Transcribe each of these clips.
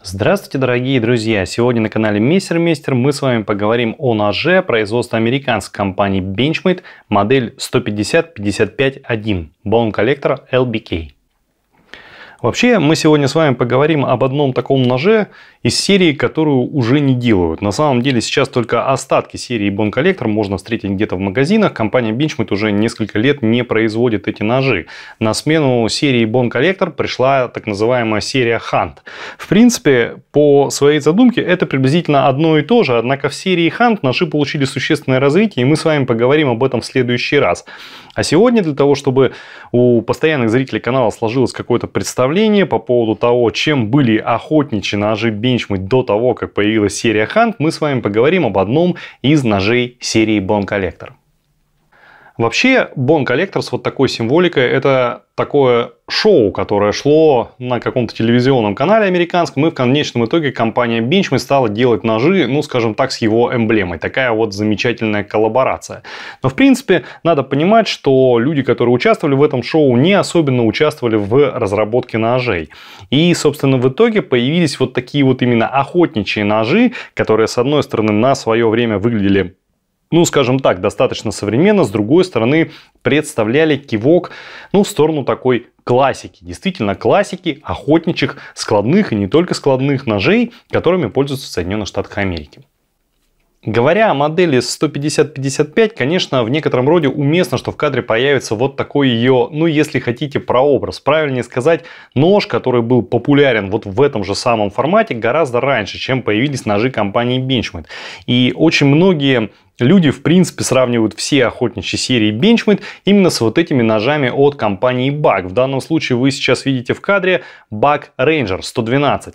Здравствуйте, дорогие друзья! Сегодня на канале Мистер Мистер мы с вами поговорим о ноже производства американской компании Benchmade модель 150-55-1 Bone Collector LBK. Вообще, мы сегодня с вами поговорим об одном таком ноже из серии, которую уже не делают. На самом деле, сейчас только остатки серии Bone Collector можно встретить где-то в магазинах. Компания Benchmade уже несколько лет не производит эти ножи. На смену серии Bone Collector пришла так называемая серия Hunt. В принципе, по своей задумке это приблизительно одно и то же, однако в серии Hunt ножи получили существенное развитие, и мы с вами поговорим об этом в следующий раз. А сегодня для того, чтобы у постоянных зрителей канала сложилось какое-то представление представление по поводу того, чем были охотничьи ножи Benchmade до того, как появилась серия Hunt, мы с вами поговорим об одном из ножей серии Bone Collector. Вообще, Bon Collector с вот такой символикой – это такое шоу, которое шло на каком-то телевизионном канале американском, и в конечном итоге компания Benchmade стала делать ножи, ну, скажем так, с его эмблемой. Такая вот замечательная коллаборация. Но, в принципе, надо понимать, что люди, которые участвовали в этом шоу, не особенно участвовали в разработке ножей. И, собственно, в итоге появились вот такие вот именно охотничьи ножи, которые, с одной стороны, на свое время выглядели ну, скажем так, достаточно современно, с другой стороны, представляли кивок, ну, в сторону такой классики, действительно классики охотничьих складных и не только складных ножей, которыми пользуются в Соединенных Штатах Америки. Говоря о модели 150-55, конечно, в некотором роде уместно, что в кадре появится вот такой ее, ну если хотите, прообраз. Правильнее сказать, нож, который был популярен вот в этом же самом формате гораздо раньше, чем появились ножи компании Benchmade. И очень многие Люди, в принципе, сравнивают все охотничьи серии Benchmade именно с вот этими ножами от компании BAC. В данном случае вы сейчас видите в кадре BAC Ranger 112.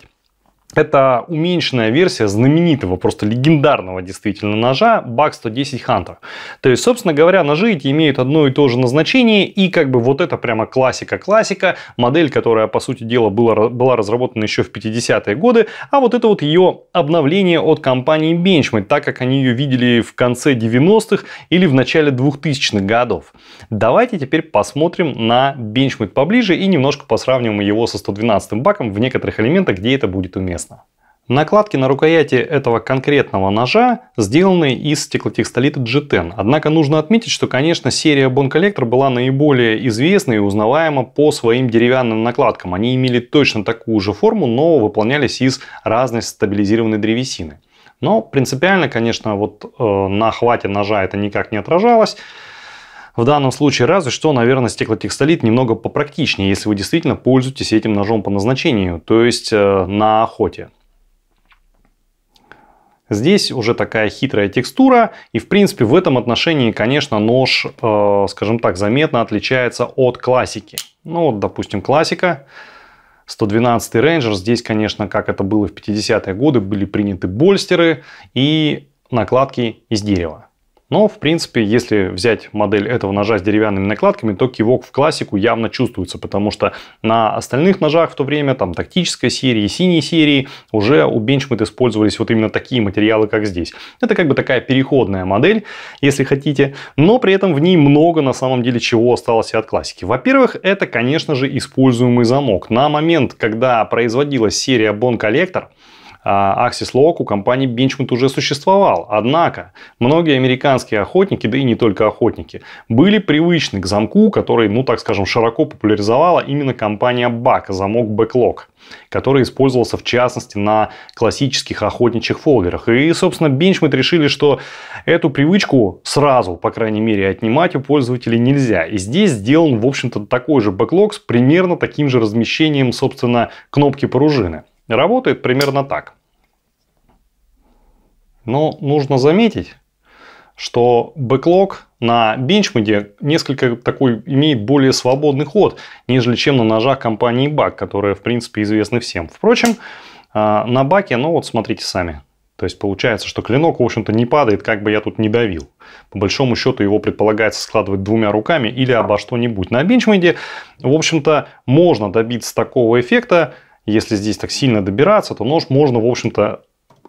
Это уменьшенная версия знаменитого, просто легендарного действительно ножа Бак 110 Hunter. То есть, собственно говоря, ножи эти имеют одно и то же назначение, и как бы вот это прямо классика-классика, модель, которая, по сути дела, была, была разработана еще в 50-е годы, а вот это вот ее обновление от компании Benchmade, так как они ее видели в конце 90-х или в начале 2000-х годов. Давайте теперь посмотрим на Benchmade поближе и немножко посравним его со 112 баком в некоторых элементах, где это будет уместно интересно. Накладки на рукояти этого конкретного ножа сделаны из стеклотекстолита G10. Однако нужно отметить, что, конечно, серия Bone Collector была наиболее известна и узнаваема по своим деревянным накладкам. Они имели точно такую же форму, но выполнялись из разной стабилизированной древесины. Но принципиально, конечно, вот э, на хвате ножа это никак не отражалось. В данном случае разве что, наверное, стеклотекстолит немного попрактичнее, если вы действительно пользуетесь этим ножом по назначению, то есть э, на охоте. Здесь уже такая хитрая текстура, и в принципе в этом отношении, конечно, нож, э, скажем так, заметно отличается от классики. Ну вот, допустим, классика, 112 Ranger, здесь, конечно, как это было в 50-е годы, были приняты больстеры и накладки из дерева. Но, в принципе, если взять модель этого ножа с деревянными накладками, то кивок в классику явно чувствуется, потому что на остальных ножах в то время, там, тактической серии, синей серии, уже у Benchmade использовались вот именно такие материалы, как здесь. Это как бы такая переходная модель, если хотите, но при этом в ней много на самом деле чего осталось от классики. Во-первых, это, конечно же, используемый замок. На момент, когда производилась серия Bon Collector, а, Axis Lock у компании Benchmont уже существовал. Однако, многие американские охотники, да и не только охотники, были привычны к замку, который, ну так скажем, широко популяризовала именно компания BAC, замок Backlock, который использовался в частности на классических охотничьих фолдерах. И, собственно, Benchmont решили, что эту привычку сразу, по крайней мере, отнимать у пользователей нельзя. И здесь сделан, в общем-то, такой же Backlock с примерно таким же размещением, собственно, кнопки пружины. Работает примерно так. Но нужно заметить, что бэклог на бенчмеде несколько такой имеет более свободный ход, нежели чем на ножах компании БАК, которые в принципе известны всем. Впрочем, а, на баке, ну вот смотрите сами. То есть получается, что клинок, в общем-то, не падает, как бы я тут не давил. По большому счету его предполагается складывать двумя руками или обо что-нибудь. На бенчмейде, в общем-то, можно добиться такого эффекта, если здесь так сильно добираться, то нож можно, в общем-то,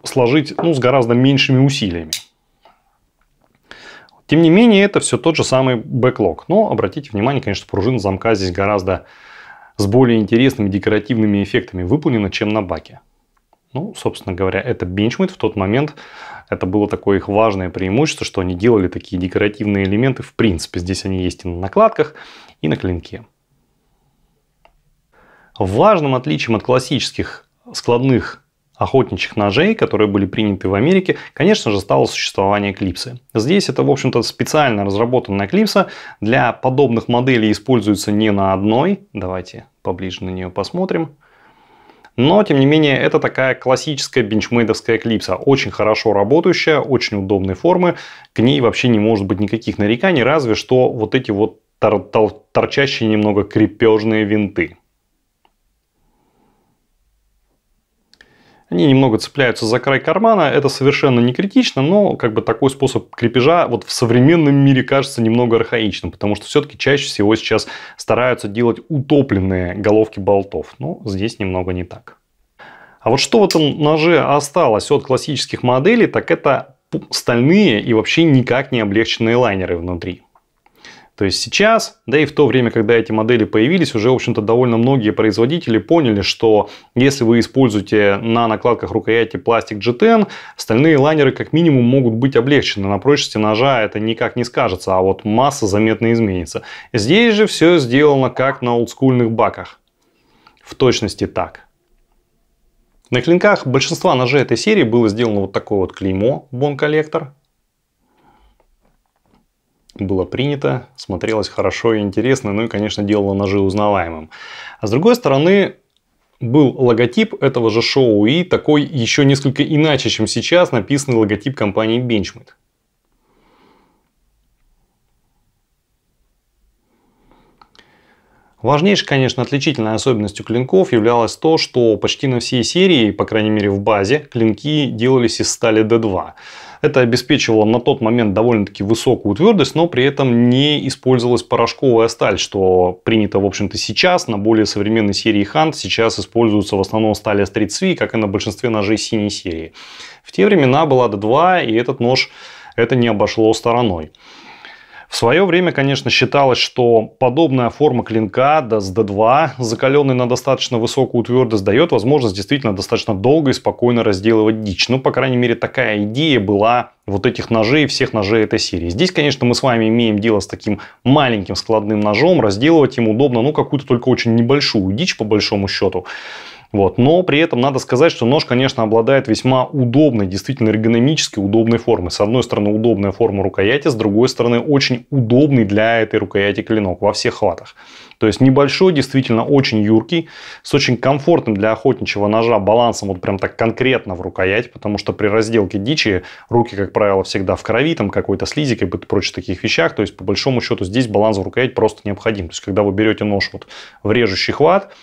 сложить ну, с гораздо меньшими усилиями. Тем не менее, это все тот же самый бэклог. Но обратите внимание, конечно, пружина замка здесь гораздо с более интересными декоративными эффектами выполнена, чем на баке. Ну, собственно говоря, это бенчмейт в тот момент. Это было такое их важное преимущество, что они делали такие декоративные элементы в принципе. Здесь они есть и на накладках, и на клинке. Важным отличием от классических складных охотничьих ножей, которые были приняты в Америке, конечно же, стало существование клипсы. Здесь это, в общем-то, специально разработанная клипса. Для подобных моделей используется не на одной. Давайте поближе на нее посмотрим. Но, тем не менее, это такая классическая бенчмейдовская клипса. Очень хорошо работающая, очень удобной формы. К ней вообще не может быть никаких нареканий, разве что вот эти вот тор тор торчащие немного крепежные винты. Они немного цепляются за край кармана, это совершенно не критично, но как бы такой способ крепежа вот в современном мире кажется немного архаичным, потому что все-таки чаще всего сейчас стараются делать утопленные головки болтов. Но здесь немного не так. А вот что в этом ноже осталось от классических моделей, так это стальные и вообще никак не облегченные лайнеры внутри. То есть сейчас, да и в то время, когда эти модели появились, уже, в общем-то, довольно многие производители поняли, что если вы используете на накладках рукояти пластик G10, стальные лайнеры как минимум могут быть облегчены. На прочности ножа это никак не скажется, а вот масса заметно изменится. Здесь же все сделано как на олдскульных баках. В точности так. На клинках большинства ножей этой серии было сделано вот такое вот клеймо Bone Collector было принято, смотрелось хорошо и интересно, ну и, конечно, делало ножи узнаваемым. А с другой стороны, был логотип этого же шоу и такой еще несколько иначе, чем сейчас написанный логотип компании Benchmade. Важнейшей, конечно, отличительной особенностью клинков являлось то, что почти на всей серии, по крайней мере в базе, клинки делались из стали D2. Это обеспечивало на тот момент довольно-таки высокую твердость, но при этом не использовалась порошковая сталь, что принято, в общем-то, сейчас. На более современной серии Хант сейчас используются в основном стали стрит как и на большинстве ножей синей серии. В те времена была D2, и этот нож это не обошло стороной. В свое время, конечно, считалось, что подобная форма клинка DAS D2, закаленный на достаточно высокую твердость, дает возможность действительно достаточно долго и спокойно разделывать дичь. Ну, по крайней мере, такая идея была вот этих ножей всех ножей этой серии. Здесь, конечно, мы с вами имеем дело с таким маленьким складным ножом. Разделывать им удобно, ну, какую-то только очень небольшую дичь, по большому счету. Вот. Но при этом надо сказать, что нож, конечно, обладает весьма удобной, действительно эргономически удобной формой. С одной стороны, удобная форма рукояти, с другой стороны, очень удобный для этой рукояти клинок во всех хватах. То есть небольшой, действительно очень юркий, с очень комфортным для охотничьего ножа балансом вот прям так конкретно в рукоять, потому что при разделке дичи руки, как правило, всегда в крови, там какой-то слизик и прочих таких вещах. То есть по большому счету здесь баланс в рукоять просто необходим. То есть когда вы берете нож вот в режущий хват,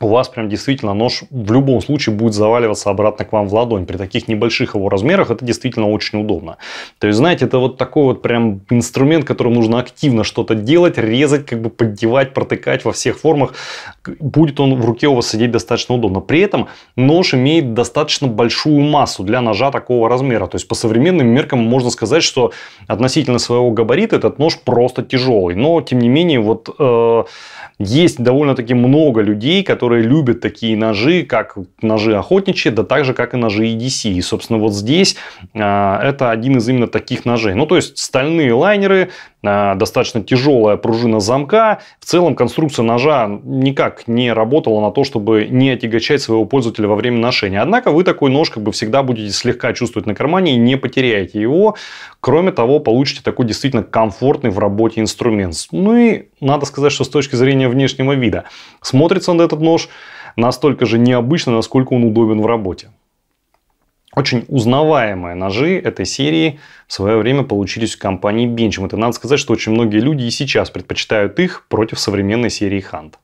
у вас прям действительно нож в любом случае будет заваливаться обратно к вам в ладонь. При таких небольших его размерах это действительно очень удобно. То есть, знаете, это вот такой вот прям инструмент, которым нужно активно что-то делать, резать, как бы поддевать, протыкать во всех формах. Будет он в руке у вас сидеть достаточно удобно. При этом нож имеет достаточно большую массу для ножа такого размера. То есть, по современным меркам можно сказать, что относительно своего габарита этот нож просто тяжелый. Но, тем не менее, вот э, есть довольно-таки много людей, которые которые любят такие ножи, как ножи охотничьи, да так же, как и ножи EDC. И, собственно, вот здесь э, это один из именно таких ножей. Ну, то есть, стальные лайнеры Э, достаточно тяжелая пружина замка. В целом конструкция ножа никак не работала на то, чтобы не отягочать своего пользователя во время ношения. Однако вы такой нож как бы всегда будете слегка чувствовать на кармане и не потеряете его. Кроме того, получите такой действительно комфортный в работе инструмент. Ну и надо сказать, что с точки зрения внешнего вида смотрится он этот нож настолько же необычно, насколько он удобен в работе. Очень узнаваемые ножи этой серии в свое время получились у компании Bencham. И надо сказать, что очень многие люди и сейчас предпочитают их против современной серии Hunt.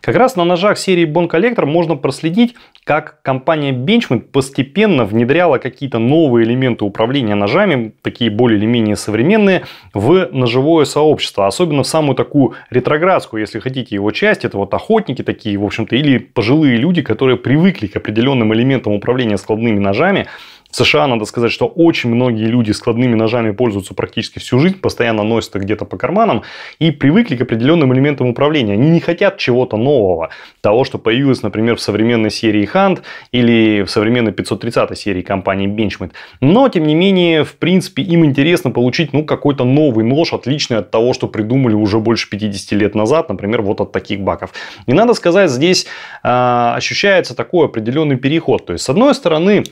Как раз на ножах серии Bone Collector можно проследить, как компания Benchmade постепенно внедряла какие-то новые элементы управления ножами, такие более или менее современные, в ножевое сообщество. Особенно в самую такую ретроградскую, если хотите, его часть. Это вот охотники такие, в общем-то, или пожилые люди, которые привыкли к определенным элементам управления складными ножами. В США, надо сказать, что очень многие люди складными ножами пользуются практически всю жизнь, постоянно носят их где-то по карманам и привыкли к определенным элементам управления. Они не хотят чего-то нового, того, что появилось, например, в современной серии Hunt или в современной 530 серии компании Benchmade. Но, тем не менее, в принципе, им интересно получить ну, какой-то новый нож, отличный от того, что придумали уже больше 50 лет назад, например, вот от таких баков. И надо сказать, здесь э, ощущается такой определенный переход. То есть, с одной стороны,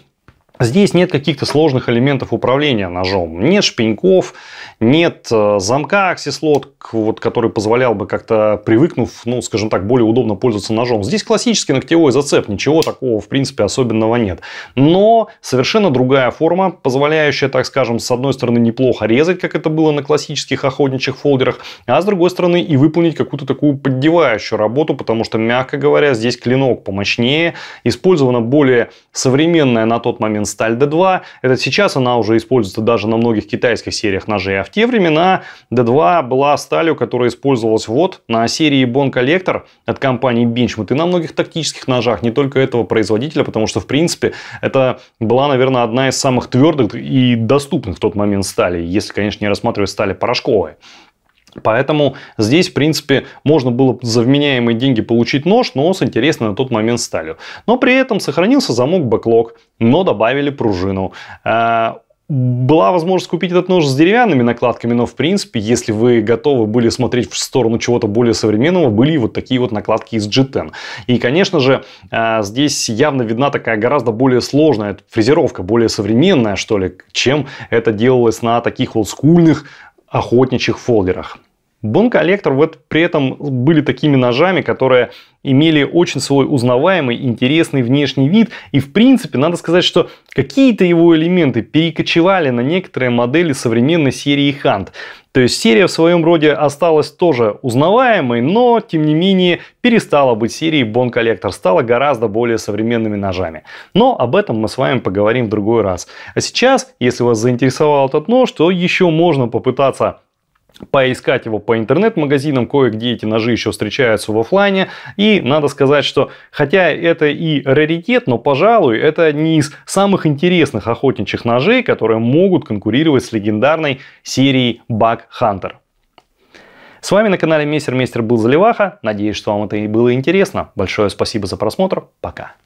Здесь нет каких-то сложных элементов управления ножом. Нет шпеньков, нет э, замка аксислот, вот, который позволял бы как-то привыкнув, ну, скажем так, более удобно пользоваться ножом. Здесь классический ногтевой зацеп, ничего такого, в принципе, особенного нет. Но совершенно другая форма, позволяющая, так скажем, с одной стороны неплохо резать, как это было на классических охотничьих фолдерах, а с другой стороны и выполнить какую-то такую поддевающую работу, потому что, мягко говоря, здесь клинок помощнее, использована более современная на тот момент сталь D2. Это сейчас она уже используется даже на многих китайских сериях ножей. А в те времена D2 была сталью, которая использовалась вот на серии Bon Collector от компании Benchmade и на многих тактических ножах, не только этого производителя, потому что, в принципе, это была, наверное, одна из самых твердых и доступных в тот момент стали, если, конечно, не рассматривать стали порошковые. Поэтому здесь, в принципе, можно было за вменяемые деньги получить нож, но с интересной на тот момент сталью. Но при этом сохранился замок бэклог, но добавили пружину. А, была возможность купить этот нож с деревянными накладками, но в принципе, если вы готовы были смотреть в сторону чего-то более современного, были вот такие вот накладки из G10. И, конечно же, а, здесь явно видна такая гораздо более сложная фрезеровка, более современная, что ли, чем это делалось на таких олдскульных охотничьих фолдерах. Бон-коллектор вот при этом были такими ножами, которые имели очень свой узнаваемый, интересный внешний вид. И в принципе, надо сказать, что какие-то его элементы перекочевали на некоторые модели современной серии Хант. То есть серия в своем роде осталась тоже узнаваемой, но тем не менее перестала быть серией Бон Коллектор, стала гораздо более современными ножами. Но об этом мы с вами поговорим в другой раз. А сейчас, если вас заинтересовал этот нож, то еще можно попытаться поискать его по интернет-магазинам, кое-где эти ножи еще встречаются в офлайне. И надо сказать, что хотя это и раритет, но, пожалуй, это не из самых интересных охотничьих ножей, которые могут конкурировать с легендарной серией Bug Hunter. С вами на канале Мессер Мистер был Заливаха. Надеюсь, что вам это и было интересно. Большое спасибо за просмотр. Пока.